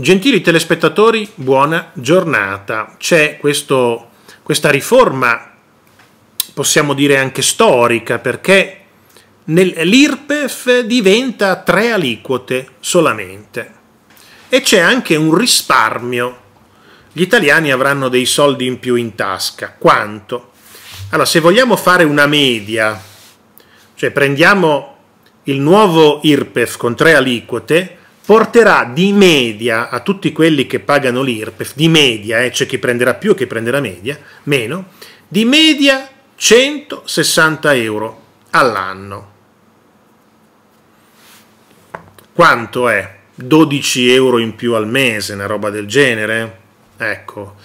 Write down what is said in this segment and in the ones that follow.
Gentili telespettatori, buona giornata. C'è questo, questa riforma, possiamo dire anche storica, perché l'IRPEF diventa tre aliquote solamente e c'è anche un risparmio. Gli italiani avranno dei soldi in più in tasca. Quanto? Allora, se vogliamo fare una media, cioè prendiamo il nuovo IRPEF con tre aliquote, porterà di media a tutti quelli che pagano l'IRPEF, di media, eh, cioè chi prenderà più e chi prenderà media, meno, di media 160 euro all'anno. Quanto è? 12 euro in più al mese, una roba del genere? Ecco,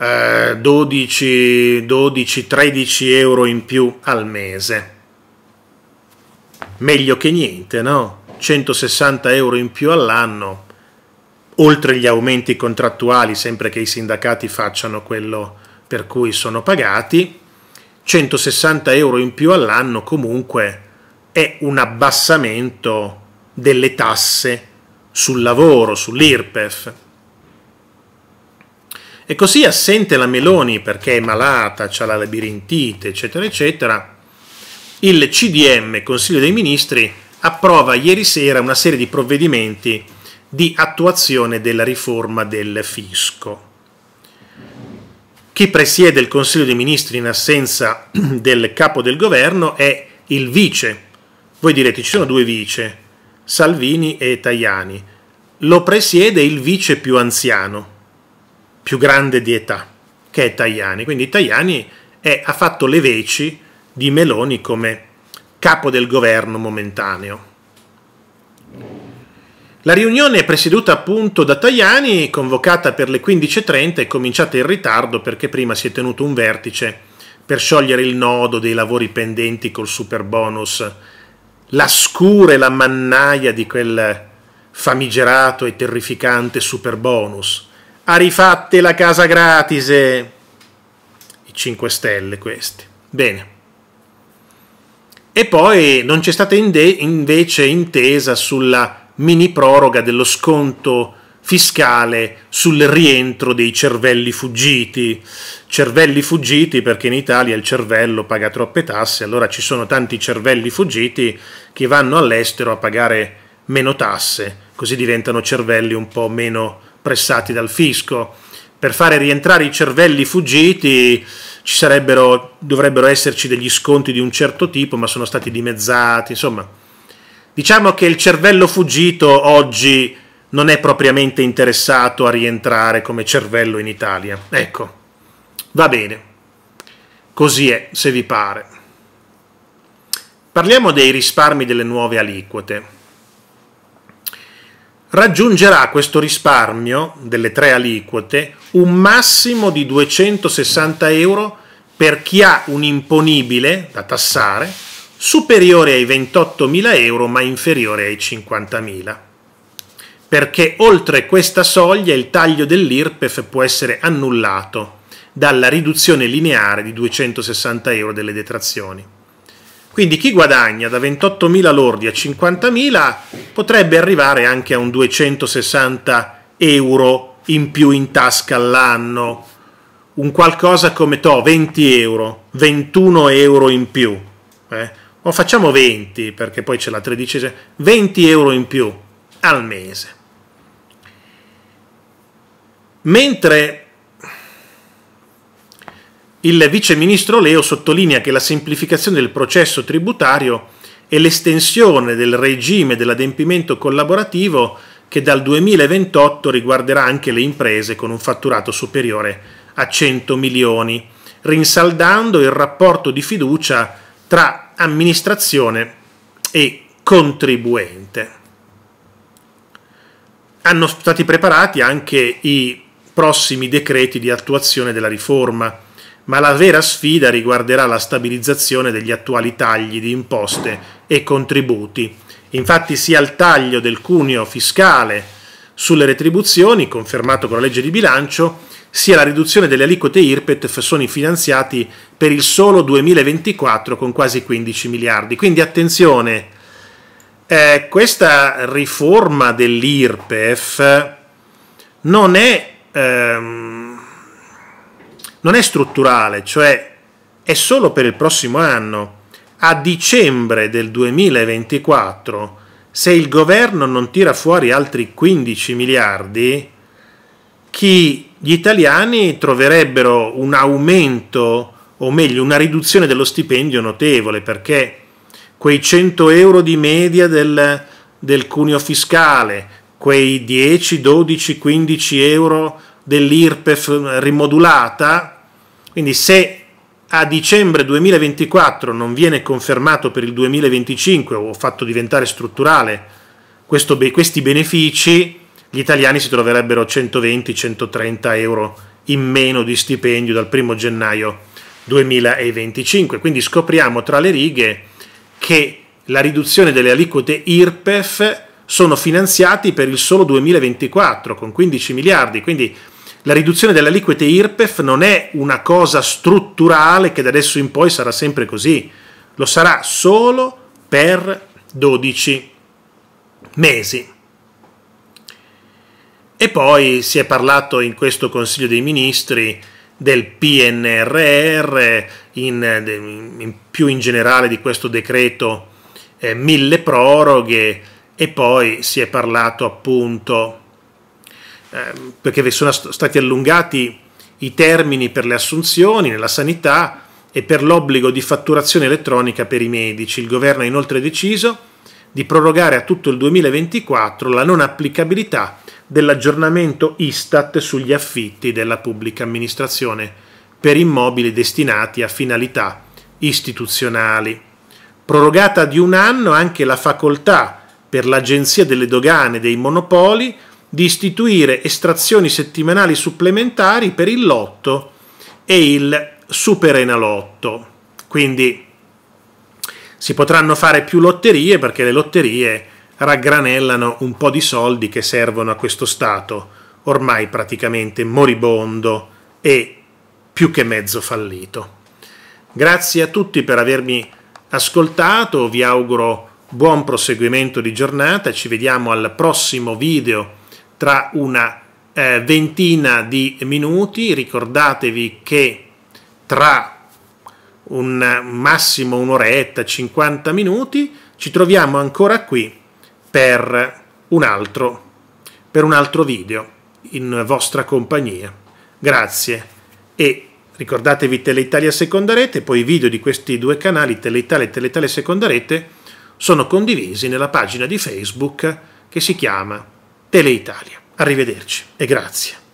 eh, 12, 12, 13 euro in più al mese. Meglio che niente, no? 160 euro in più all'anno, oltre gli aumenti contrattuali, sempre che i sindacati facciano quello per cui sono pagati, 160 euro in più all'anno comunque è un abbassamento delle tasse sul lavoro, sull'IRPEF. E così assente la Meloni perché è malata, ha la labirintite, eccetera, eccetera, il CDM, Consiglio dei Ministri, approva ieri sera una serie di provvedimenti di attuazione della riforma del fisco. Chi presiede il Consiglio dei Ministri in assenza del capo del governo è il vice. Voi direte ci sono due vice, Salvini e Tajani. Lo presiede il vice più anziano, più grande di età, che è Tajani. Quindi Tajani è, ha fatto le veci di Meloni come capo del governo momentaneo. La riunione presieduta appunto da Tajani, convocata per le 15.30, è cominciata in ritardo perché prima si è tenuto un vertice per sciogliere il nodo dei lavori pendenti col super bonus, la scura e la mannaia di quel famigerato e terrificante super bonus. Ha rifatte la casa gratis! I 5 Stelle questi. Bene. E poi non c'è stata invece intesa sulla mini proroga dello sconto fiscale sul rientro dei cervelli fuggiti. Cervelli fuggiti perché in Italia il cervello paga troppe tasse, allora ci sono tanti cervelli fuggiti che vanno all'estero a pagare meno tasse, così diventano cervelli un po' meno pressati dal fisco. Per fare rientrare i cervelli fuggiti ci sarebbero, dovrebbero esserci degli sconti di un certo tipo, ma sono stati dimezzati, insomma. Diciamo che il cervello fuggito oggi non è propriamente interessato a rientrare come cervello in Italia. Ecco, va bene, così è, se vi pare. Parliamo dei risparmi delle nuove aliquote raggiungerà questo risparmio delle tre aliquote un massimo di 260 euro per chi ha un imponibile da tassare superiore ai 28.000 euro ma inferiore ai 50.000 perché oltre questa soglia il taglio dell'IRPEF può essere annullato dalla riduzione lineare di 260 euro delle detrazioni. Quindi chi guadagna da 28.000 lordi a 50.000 potrebbe arrivare anche a un 260 euro in più in tasca all'anno, un qualcosa come to, 20 euro, 21 euro in più. Eh? O facciamo 20 perché poi c'è la tredicesima, 20 euro in più al mese. Mentre il viceministro Leo sottolinea che la semplificazione del processo tributario e l'estensione del regime dell'adempimento collaborativo che dal 2028 riguarderà anche le imprese con un fatturato superiore a 100 milioni, rinsaldando il rapporto di fiducia tra amministrazione e contribuente. Hanno stati preparati anche i prossimi decreti di attuazione della riforma ma la vera sfida riguarderà la stabilizzazione degli attuali tagli di imposte e contributi. Infatti sia il taglio del cuneo fiscale sulle retribuzioni, confermato con la legge di bilancio, sia la riduzione delle aliquote IRPET sono finanziati per il solo 2024 con quasi 15 miliardi. Quindi attenzione, eh, questa riforma dell'IRPEF non è... Ehm, non è strutturale, cioè è solo per il prossimo anno. A dicembre del 2024, se il governo non tira fuori altri 15 miliardi, chi gli italiani troverebbero un aumento, o meglio una riduzione dello stipendio notevole, perché quei 100 euro di media del, del cuneo fiscale, quei 10, 12, 15 euro dell'IRPEF eh, rimodulata, quindi se a dicembre 2024 non viene confermato per il 2025 o fatto diventare strutturale questo, questi benefici, gli italiani si troverebbero 120-130 euro in meno di stipendio dal 1 gennaio 2025. Quindi scopriamo tra le righe che la riduzione delle aliquote IRPEF sono finanziati per il solo 2024 con 15 miliardi, quindi la riduzione delle aliquote IRPEF non è una cosa strutturale che da adesso in poi sarà sempre così, lo sarà solo per 12 mesi. E poi si è parlato in questo Consiglio dei Ministri del PNRR, in, in più in generale di questo decreto eh, mille proroghe e poi si è parlato appunto Ehm, perché sono stati allungati i termini per le assunzioni nella sanità e per l'obbligo di fatturazione elettronica per i medici. Il governo ha inoltre deciso di prorogare a tutto il 2024 la non applicabilità dell'aggiornamento Istat sugli affitti della pubblica amministrazione per immobili destinati a finalità istituzionali. Prorogata di un anno anche la facoltà per l'Agenzia delle Dogane dei Monopoli di istituire estrazioni settimanali supplementari per il lotto e il superenalotto. Quindi si potranno fare più lotterie perché le lotterie raggranellano un po' di soldi che servono a questo Stato ormai praticamente moribondo e più che mezzo fallito. Grazie a tutti per avermi ascoltato, vi auguro buon proseguimento di giornata, ci vediamo al prossimo video tra una eh, ventina di minuti. Ricordatevi che tra un massimo un'oretta, 50 minuti, ci troviamo ancora qui per un altro, per un altro video in vostra compagnia. Grazie e ricordatevi Teleitalia Seconda Rete, poi i video di questi due canali Teleitalia e Teleitalia Seconda Rete sono condivisi nella pagina di Facebook che si chiama Teleitalia. Arrivederci e grazie.